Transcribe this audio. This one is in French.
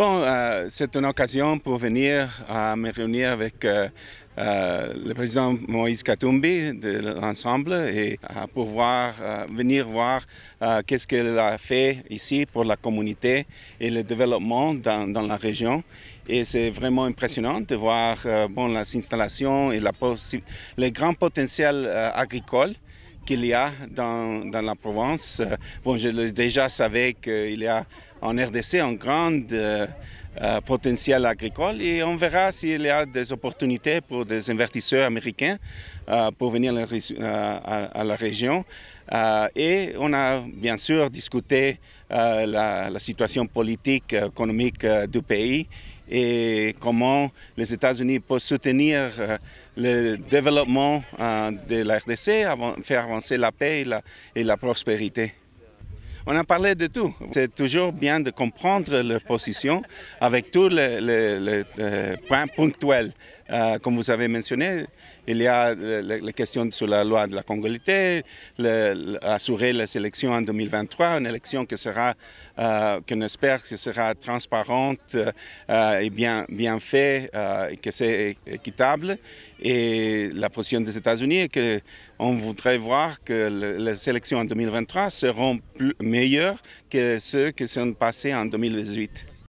Bon, euh, c'est une occasion pour venir à euh, me réunir avec euh, le président Moïse Katumbi de l'ensemble et pour venir voir qu'est-ce qu'elle a fait ici pour la communauté et le développement dans, la région. Et c'est vraiment impressionnant de voir bon, les installations et la le grand potentiel agricole qu'il y a dans, la province. Bon, je le déjà savais qu'il y a en RDC un grand euh, euh, potentiel agricole et on verra s'il y a des opportunités pour des investisseurs américains euh, pour venir à la, région. et on a bien sûr discuté la, la, situation politique, économique du pays et comment les États-Unis peuvent soutenir le développement de la RDC, faire avancer la paix et la prospérité. On a parlé de tout. C'est toujours bien de comprendre leur position avec tous les, euh, points ponctuels. Euh, comme vous avez mentionné, il y a euh, la question sur la loi de la congolité, assurer les élections en 2023, une élection qui sera, euh, qu'on espère que sera transparente et bien, bien faite, et que c'est équitable. Et la position des États-Unis est qu'on on voudrait voir que les élections en 2023 seront plus, meilleures que ceux qui sont passés en 2018.